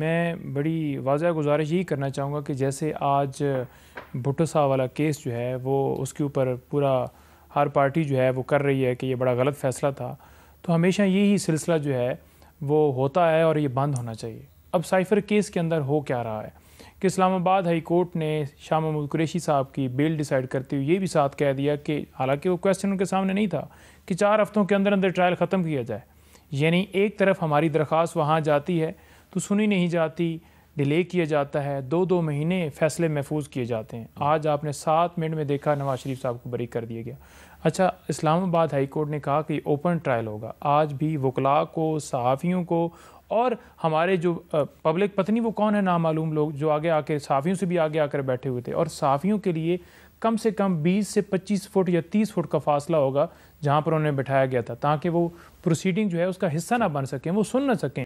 मैं बड़ी वाजह गुजारिश यही करना चाहूँगा कि जैसे आज भुट्टो साहब वाला केस जो है वो उसके ऊपर पूरा हर पार्टी जो है वो कर रही है कि ये बड़ा गलत फ़ैसला था तो हमेशा यही सिलसिला जो है वो होता है और ये बंद होना चाहिए अब साइफर केस के अंदर हो क्या रहा है कि इस्लामाबाद हाई कोर्ट ने शाह महमूद कुरेशी साहब की बेल डिसाइड करते हुए ये भी साथ कह दिया कि हालांकि वो क्वेश्चन उनके सामने नहीं था कि चार हफ्तों के अंदर अंदर ट्रायल ख़त्म किया जाए यानी एक तरफ हमारी दरख्वास्त वहाँ जाती है तो सुनी नहीं जाती डिले किया जाता है दो दो महीने फैसले महफूज किए जाते हैं हाँ। आज आपने सात मिनट में देखा नवाज शरीफ साहब को बरी कर दिया गया अच्छा इस्लामाबाद हाई कोर्ट ने कहा कि ओपन ट्रायल होगा आज भी वकला को सहाफ़ियों को और हमारे जो पब्लिक पत्नी वो कौन है नामालूम लोग जो आगे आके सहाफ़ियों से भी आगे आकर बैठे हुए थे और सहाफ़ियों के लिए कम से कम 20 से 25 फुट या 30 फुट का फासला होगा जहाँ पर उन्हें बैठाया गया था ताकि वो प्रोसीडिंग जो है उसका हिस्सा ना बन सकें वो सुन ना सकें